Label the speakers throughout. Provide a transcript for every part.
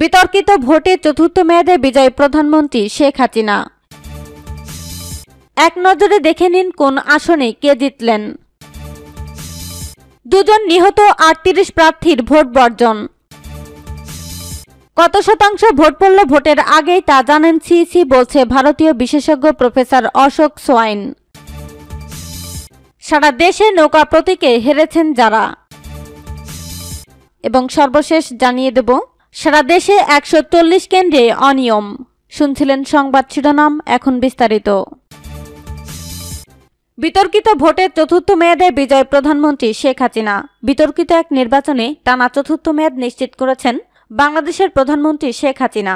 Speaker 1: বিতর্কিত ভোটে চতুর্থ মেয়াদে বিজয়ী প্রধানমন্ত্রী শেখ হাসিনা এক নজরে দেখে নিন কোন আসনে কে জিতলেন দুজন নিহত আটত্রিশ প্রার্থীর ভোট বর্জন কত শতাংশ ভোট পড়ল ভোটের আগেই তা জানেন সিইসি বলছে ভারতীয় বিশেষজ্ঞ প্রফেসর অশোক সোয়াইন সারা দেশে নৌকা প্রতীকে হেরেছেন যারা এবং সর্বশেষ জানিয়ে দেব সারা দেশে একশো চল্লিশ কেন্দ্রে অনিয়ম শুনছিলেন সংবাদ শিরোনাম এখন বিস্তারিত বিতর্কিত ভোটে চতুর্থ মেয়াদে বিজয় প্রধানমন্ত্রী শেখ হাসিনা বিতর্কিত এক নির্বাচনে টানা চতুর্থ মেয়াদ নিশ্চিত করেছেন বাংলাদেশের প্রধানমন্ত্রী শেখ হাসিনা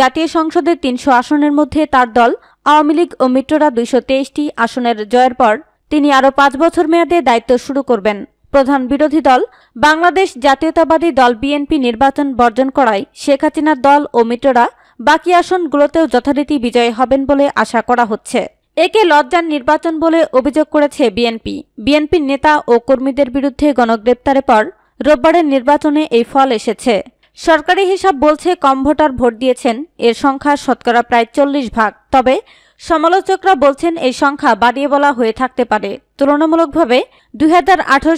Speaker 1: জাতীয় সংসদের তিনশো আসনের মধ্যে তার দল আওয়ামী লীগ ও মিত্ররা দুইশো তেইশটি আসনের জয়ের পর তিনি আরও পাঁচ বছর মেয়াদে দায়িত্ব শুরু করবেন প্রধান বিরোধী দল বাংলাদেশ জাতীয়তাবাদী দল বিএনপি নির্বাচন বর্জন করায় শেখ হাসিনার দল ও মিত্ররা বাকি আসনগুলোতেও যথারীতি বিজয়ী হবেন বলে আশা করা হচ্ছে একে লজ্জার নির্বাচন বলে অভিযোগ করেছে বিএনপি বিএনপির নেতা ও কর্মীদের বিরুদ্ধে গণগ্রেপ্তারের পর রোববারের নির্বাচনে এই ফল এসেছে সরকারি হিসাব বলছে কম ভোটার ভোট দিয়েছেন এর সংখ্যা শতকরা প্রায় চল্লিশ ভাগ তবে সমালোচকরা বলছেন এই সংখ্যা বাড়িয়ে বলা হয়ে থাকতে পারে তুলনামূলকভাবে দুই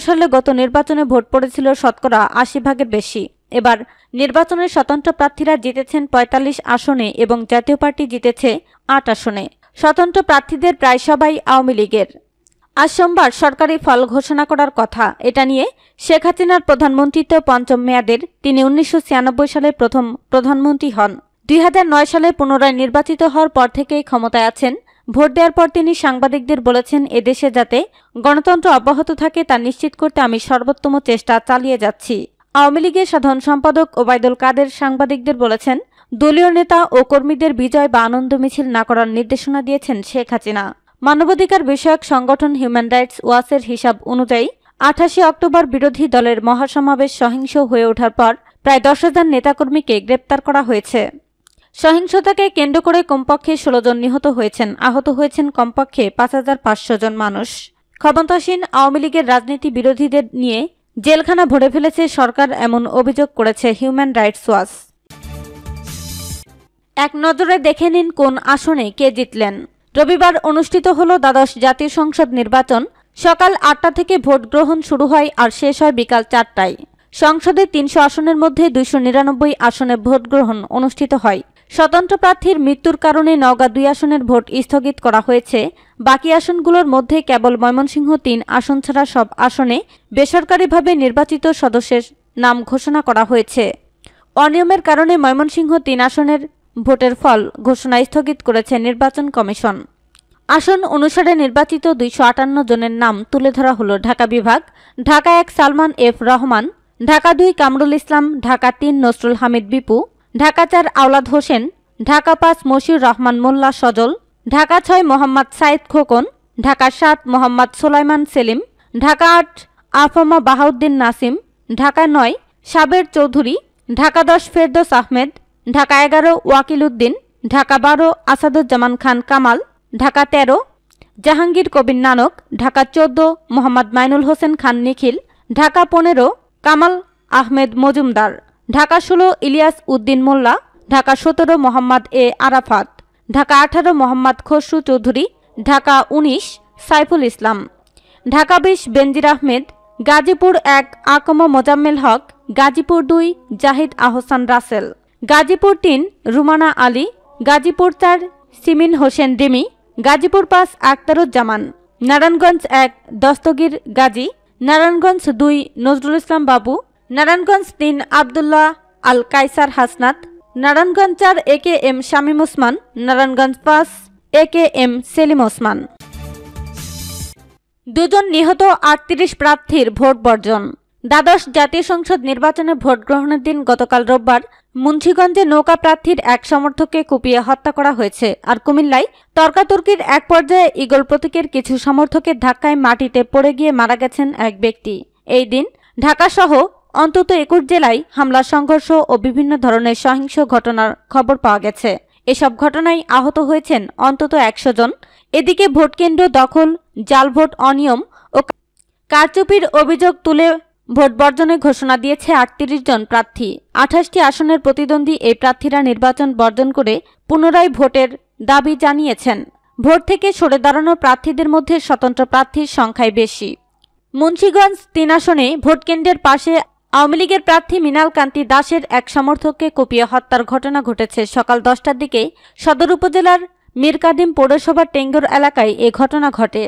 Speaker 1: সালে গত নির্বাচনে ভোট পড়েছিল শতকরা আশি ভাগের বেশি এবার নির্বাচনের স্বতন্ত্র প্রার্থীরা জিতেছেন ৪৫ আসনে এবং জাতীয় পার্টি জিতেছে আট আসনে স্বতন্ত্র প্রার্থীদের প্রায় সবাই আওয়ামী লীগের আজ সোমবার সরকারি ফল ঘোষণা করার কথা এটা নিয়ে শেখ হাসিনার প্রধানমন্ত্রীত্ব পঞ্চম মেয়াদের তিনি উনিশশো সালে প্রথম প্রধানমন্ত্রী হন দুই সালে পুনরায় নির্বাচিত হওয়ার পর থেকেই ক্ষমতায় আছেন ভোট দেওয়ার পর তিনি সাংবাদিকদের বলেছেন এদেশে যাতে গণতন্ত্র অব্যাহত থাকে তা নিশ্চিত করতে আমি সর্বোত্তম চেষ্টা চালিয়ে যাচ্ছি আওয়ামী লীগের সাধারণ সম্পাদক ওবায়দুল কাদের সাংবাদিকদের বলেছেন দলীয় নেতা ও কর্মীদের বিজয় বা আনন্দ মিছিল না করার নির্দেশনা দিয়েছেন শেখ হাসিনা মানবাধিকার বিষয়ক সংগঠন হিউম্যান রাইটস ওয়াসের হিসাব অনুযায়ী আঠাশে অক্টোবর বিরোধী দলের মহাসমাবেশ সহিংস হয়ে ওঠার পর প্রায় দশ হাজার নেতাকর্মীকে গ্রেপ্তার করা হয়েছে সহিংসতাকে কেন্দ্র করে কমপক্ষে ষোলো জন নিহত হয়েছেন আহত হয়েছেন কমপক্ষে পাঁচ হাজার পাঁচশো জন মানুষ ক্ষমতাসীন আওয়ামী লীগের রাজনীতি বিরোধীদের নিয়ে জেলখানা ভরে ফেলেছে সরকার এমন অভিযোগ করেছে হিউম্যান রাইটস ওয়াস এক নজরে দেখে নিন কোন আসনে কে জিতলেন রবিবার অনুষ্ঠিত হল দ্বাদশ জাতীয় সংসদ নির্বাচন সকাল আটটা থেকে ভোট গ্রহণ শুরু হয় আর শেষ হয় বিকাল চারটায় সংসদে তিনশো আসনের মধ্যে দুইশো নিরানব্বই আসনে ভোট গ্রহণ অনুষ্ঠিত হয় স্বতন্ত্র প্রার্থীর মৃত্যুর কারণে নওগাঁ দুই আসনের ভোট স্থগিত করা হয়েছে বাকি আসনগুলোর মধ্যে কেবল ময়মনসিংহ তিন আসন ছাড়া সব আসনে বেসরকারিভাবে নির্বাচিত সদস্যের নাম ঘোষণা করা হয়েছে অনিয়মের কারণে ময়মনসিংহ তিন আসনের ভোটের ফল ঘোষণা স্থগিত করেছে নির্বাচন কমিশন আসন অনুসারে নির্বাচিত দুইশো আটান্ন জনের নাম তুলে ধরা হল ঢাকা বিভাগ ঢাকা এক সালমান এফ রহমান ঢাকা দুই কামরুল ইসলাম ঢাকা তিন নসরুল হামিদ বিপু ঢাকা চার আওলাদ হোসেন ঢাকা পাঁচ মশিউর রহমান মোল্লা সজল ঢাকা ছয় মোহাম্মদ সাইদ খোকন ঢাকা সাত মোহাম্মদ সোলাইমান সেলিম ঢাকা আট আফমা বাহাউদ্দিন নাসিম ঢাকা নয় সাবের চৌধুরী ঢাকা দশ ফেরদোস আহমেদ ঢাকা এগারো ওয়াকিল উদ্দিন ঢাকা বারো আসাদুজ্জামান খান কামাল ঢাকা তেরো জাহাঙ্গীর কবির নানক ঢাকা চোদ্দ মোহাম্মদ মাইনুল হোসেন খান নিখিল ঢাকা পনেরো কামাল আহমেদ মজুমদার ঢাকা ষোলো ইলিয়াস উদ্দিন মোল্লা ঢাকা সতেরো মোহাম্মদ এ আরাফাত ঢাকা আঠারো মোহাম্মদ খসরু চৌধুরী ঢাকা উনিশ সাইফুল ইসলাম ঢাকা বিশ বেনজির আহমেদ গাজীপুর এক আকম মোজাম্মেল হক গাজীপুর দুই জাহিদ আহসান রাসেল গাজীপুর তিন রুমানা আলী গাজীপুর চার সিমিন হোসেন রিমি গাজীপুর পাঁচ আক্তারুজ্জামান নারায়ণগঞ্জ এক দস্তগীর গাজী নারায়ণগঞ্জ দুই নজরুল ইসলাম বাবু নারায়ণগঞ্জ তিন আবদুল্লাহ আল কাইসার হাসনাত নারায়ণগঞ্জ চার A K M Shamim Osman Narayanganj পাঁচ A K M Selim Osman দুজন নিহত আটত্রিশ প্রার্থীর ভোট বর্জন দ্বাদশ জাতীয় সংসদ নির্বাচনে ভোট গ্রহণের দিন গতকাল রোববার মুন্সীগঞ্জে নৌকা প্রার্থীর এক সমর্থককে কুপিয়ে হত্যা করা হয়েছে আর কুমিল্লায় তর্কাতর্কির এক পর্যায়ে ইগল প্রতীকের কিছু সমর্থকের ধাক্কায় মাটিতে পড়ে গিয়ে মারা গেছেন এক ব্যক্তি এই দিন ঢাকাসহ অন্তত একুশ জেলায় হামলা সংঘর্ষ ও বিভিন্ন ধরনের সহিংস ঘটনার খবর পাওয়া গেছে এসব ঘটনায় আহত হয়েছেন অন্তত একশো জন এদিকে ভোটকেন্দ্র দখল জাল ভোট অনিয়ম ও কারচুপির অভিযোগ তুলে ভোট বর্জনের ঘোষণা দিয়েছে আটত্রিশ জন প্রার্থী আঠাশটি আসনের প্রতিদ্বন্দ্বী এই প্রার্থীরা নির্বাচন বর্জন করে পুনরায় ভোটের দাবি জানিয়েছেন ভোট থেকে সরে দাঁড়ানো প্রার্থীদের মধ্যে স্বতন্ত্র প্রার্থীর সংখ্যাই বেশি মুন্সীগঞ্জ তিন আসনে ভোটকেন্দ্রের পাশে আওয়ামী লীগের প্রার্থী মিনাল কান্তি দাসের এক সমর্থককে কুপিয়ে হত্যার ঘটনা ঘটেছে সকাল দশটার দিকে সদর উপজেলার মীরকাদিম পৌরসভার টেঙ্গর এলাকায় এ ঘটনা ঘটে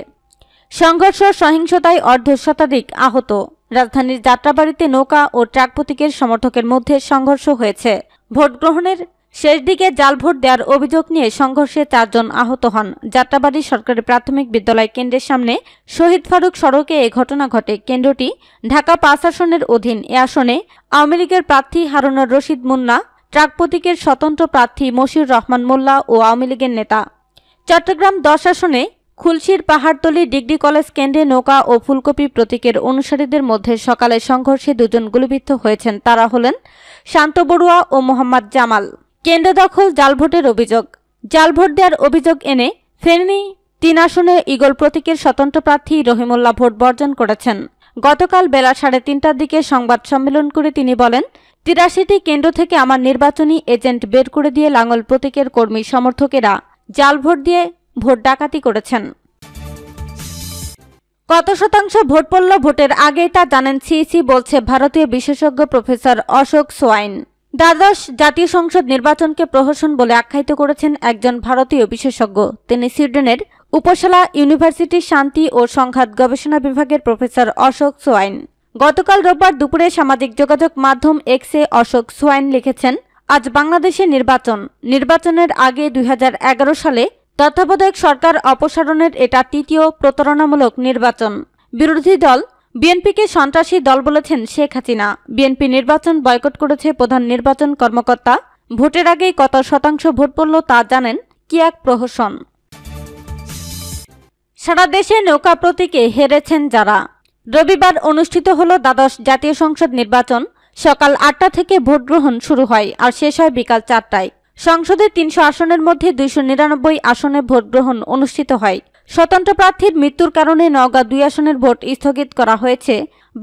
Speaker 1: সংঘর্ষ সহিংসতায় অর্ধ শতাধিক আহত রাজধানীর যাত্রাবাড়িতে নৌকা ও ট্রাক প্রতীকের সমর্থকের মধ্যে সংঘর্ষ হয়েছে ভোট গ্রহণের শেষ দিকে জাল ভোট দেওয়ার অভিযোগ নিয়ে সংঘর্ষে চারজন আহত হন যাত্রাবাড়ি সরকারি প্রাথমিক বিদ্যালয় কেন্দ্রের সামনে শহীদ ফারুক সড়কে এ ঘটনা ঘটে কেন্দ্রটি ঢাকা পাঁচ আসনের অধীন এ আসনে আওয়ামী লীগের প্রার্থী হারুনার রশিদ মুন্না ট্রাক প্রতীকের স্বতন্ত্র প্রার্থী মশিউর রহমান মোল্লা ও আওয়ামী লীগের নেতা চট্টগ্রাম দশ আসনে খুলশির পাহাড়তলী ডিগ্রি কলেজ কেন্দ্রে নৌকা ও ফুলকপি প্রতীকের অনুসারীদের মধ্যে সকালে সংঘর্ষে দুজন গুলিবিদ্ধ হয়েছেন তারা হলেন শান্ত বড়ুয়া ও মোহাম্মদ জামাল কেন্দ্র দখল জালভোটের অভিযোগ জালভোট দেওয়ার অভিযোগ এনে ফেনী তিন আসনে ইগল প্রতীকের স্বতন্ত্র প্রার্থী রহিমুল্লাহ ভোট বর্জন করেছেন গতকাল বেলা সাড়ে তিনটার দিকে সংবাদ সম্মেলন করে তিনি বলেন তিরাশিটি কেন্দ্র থেকে আমার নির্বাচনী এজেন্ট বের করে দিয়ে লাঙ্গল প্রতীকের কর্মী সমর্থকেরা জাল ভোট দিয়ে ভোট ডাকাতি করেছেন কত শতাংশ ভোট পড়ল ভোটের আগেই তা জানেন সিইসি বলছে ভারতীয় বিশেষজ্ঞ প্রফেসর অশোক সোয়াইন দ্বাদশ জাতীয় সংসদ নির্বাচনকে প্রহসন বলে আখ্যায়িত করেছেন একজন ভারতীয় বিশেষজ্ঞ তিনি সুইডেনের উপশালা ইউনিভার্সিটির শান্তি ও সংঘাত গবেষণা বিভাগের প্রফেসর অশোক সোয়াইন গতকাল রোববার দুপুরে সামাজিক যোগাযোগ মাধ্যম এক্সে অশোক সোয়াইন লিখেছেন আজ বাংলাদেশে নির্বাচন নির্বাচনের আগে দুই সালে তত্ত্বাবধায়ক সরকার অপসারণের এটা তৃতীয় প্রতারণামূলক নির্বাচন বিরোধী দল বিএনপিকে সন্ত্রাসী দল বলেছেন শেখ হাসিনা বিএনপি নির্বাচন বয়কট করেছে প্রধান নির্বাচন কর্মকর্তা ভোটের আগেই কত শতাংশ ভোট পড়ল তা জানেন কি এক প্রহসন সারা দেশে নৌকা প্রতীকে হেরেছেন যারা রবিবার অনুষ্ঠিত হল দ্বাদশ জাতীয় সংসদ নির্বাচন সকাল আটটা থেকে ভোট গ্রহণ শুরু হয় আর শেষ হয় বিকাল চারটায় সংসদের তিনশো আসনের মধ্যে দুইশো নিরানব্বই আসনে ভোট গ্রহণ অনুষ্ঠিত হয় স্বতন্ত্র প্রার্থীর মৃত্যুর কারণে নওগাঁ দুই আসনের ভোট স্থগিত করা হয়েছে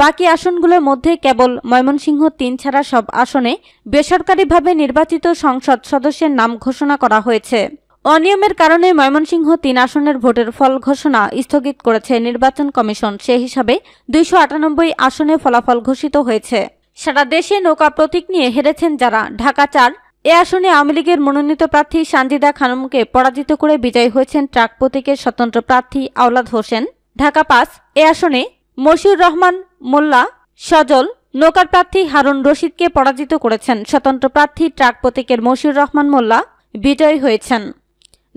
Speaker 1: বাকি আসনগুলোর মধ্যে কেবল ময়মনসিংহ তিন ছাড়া সব আসনে বেসরকারিভাবে নির্বাচিত সংসদ সদস্যের নাম ঘোষণা করা হয়েছে অনিয়মের কারণে ময়মনসিংহ তিন আসনের ভোটের ফল ঘোষণা স্থগিত করেছে নির্বাচন কমিশন সে হিসাবে দুইশো আটানব্বই আসনে ফলাফল ঘোষিত হয়েছে সারা দেশে নৌকা প্রতীক নিয়ে হেরেছেন যারা ঢাকা চার এ আসনে আওয়ামী লীগের মনোনীত প্রার্থী সানজিদা খানমকে পরাজিত করে বিজয়ী হয়েছেন ট্রাক প্রতীকের স্বতন্ত্র প্রার্থী আওলাদ হোসেন ঢাকা পাস এ আসনে মশিউর রহমান মোল্লা সজল নৌকার প্রার্থী হারুন রশিদকে পরাজিত করেছেন স্বতন্ত্র প্রার্থী ট্রাক প্রতীকের মশিউর রহমান মোল্লা বিজয়ী হয়েছেন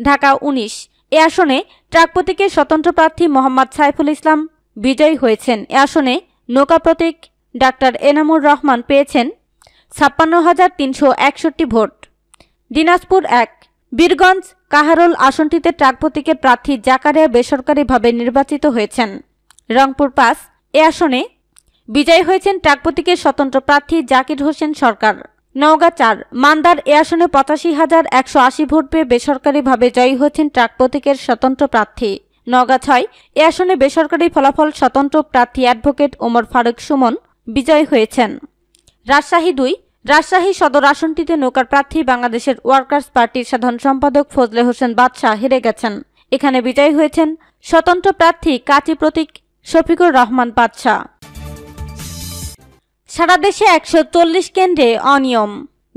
Speaker 1: ঢাকা উনিশ এ আসনে ট্রাক প্রতীকের স্বতন্ত্র প্রার্থী মোহাম্মদ সাইফুল ইসলাম বিজয়ী হয়েছেন এ আসনে নৌকা প্রতীক ডাক্তার এনামুর রহমান পেয়েছেন ছাপ্পান্ন হাজার তিনশো একষট্টি ভোট দিনাজপুর এক বীরগঞ্জ কাহারোল আসনটিতে ট্রাক প্রতীকের প্রার্থী জাকারিয়া বেসরকারিভাবে নির্বাচিত হয়েছেন রংপুর পাস এ আসনে বিজয়ী হয়েছেন ট্রাক প্রতীকের স্বতন্ত্র প্রার্থী জাকির হোসেন সরকার নওগাঁ চার মান্দার এ আসনে পঁচাশি হাজার একশো আশি ভোট পেয়ে বেসরকারিভাবে জয়ী হয়েছেন ট্রাক প্রতীকের স্বতন্ত্র প্রার্থী নওগাঁ ছয় এ আসনে বেসরকারি ফলাফল স্বতন্ত্র প্রার্থী অ্যাডভোকেট ওমর ফারুক সুমন বিজয় হয়েছেন রাজশাহী দুই রাজশাহী সদর আসনটিতে নৌকার প্রার্থী বাংলাদেশের ওয়ার্কার্স পার্টির সাধারণ সম্পাদক ফজলে হোসেন বাদশাহ হেরে গেছেন এখানে বিজয়ী হয়েছেন স্বতন্ত্র প্রার্থী কাজী প্রতীক শফিকুর রহমান বাদশাহ সারা দেশে একশো চল্লিশ কেন্দ্রে অনিয়ম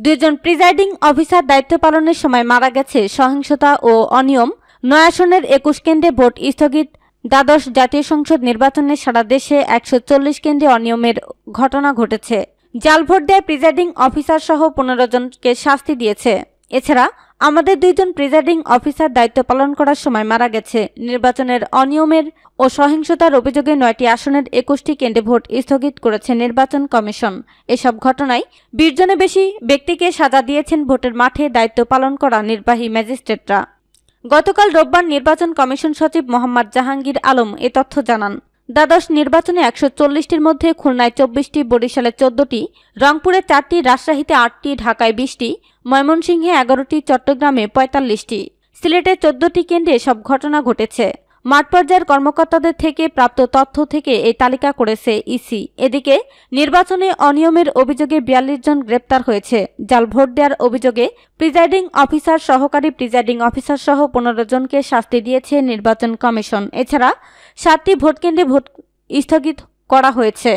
Speaker 1: দুজন প্রিজাইডিং অফিসার দায়িত্ব পালনের সময় মারা গেছে সহিংসতা ও অনিয়ম নয়াসনের একুশ কেন্দ্রে ভোট স্থগিত দ্বাদশ জাতীয় সংসদ নির্বাচনে সারা দেশে একশো চল্লিশ কেন্দ্রে অনিয়মের ঘটনা ঘটেছে জাল ভোট দেয় প্রিজাইডিং অফিসার সহ পনেরো জনকে শাস্তি দিয়েছে এছাড়া আমাদের দুইজন প্রিজাইডিং অফিসার দায়িত্ব পালন করার সময় মারা গেছে নির্বাচনের অনিয়মের ও সহিংসতার অভিযোগে নয়টি আসনের একুশটি কেন্দ্রে ভোট স্থগিত করেছে নির্বাচন কমিশন এসব ঘটনায় বিশজনে বেশি ব্যক্তিকে সাজা দিয়েছেন ভোটের মাঠে দায়িত্ব পালন করা নির্বাহী ম্যাজিস্ট্রেটরা গতকাল রোববার নির্বাচন কমিশন সচিব মোহাম্মদ জাহাঙ্গীর আলম এ তথ্য জানান দ্বাদশ নির্বাচনে একশো চল্লিশটির মধ্যে খুলনায় চব্বিশটি বরিশালে চোদ্দটি রংপুরে চারটি রাজশাহীতে আটটি ঢাকায় বিশটি ময়মনসিংহে এগারোটি চট্টগ্রামে পঁয়তাল্লিশটি সিলেটে চোদ্দটি কেন্দ্রে সব ঘটনা ঘটেছে মাঠ পর্যায়ের কর্মকর্তাদের থেকে প্রাপ্ত তথ্য থেকে এই তালিকা করেছে ইসি এদিকে নির্বাচনে অনিয়মের অভিযোগে বিয়াল্লিশ জন গ্রেপ্তার হয়েছে জাল ভোট দেওয়ার অভিযোগে প্রিজাইডিং অফিসার সহকারী প্রিজাইডিং অফিসার সহ পনেরো জনকে শাস্তি দিয়েছে নির্বাচন কমিশন এছাড়া সাতটি ভোটকেন্দ্রে ভোট স্থগিত করা হয়েছে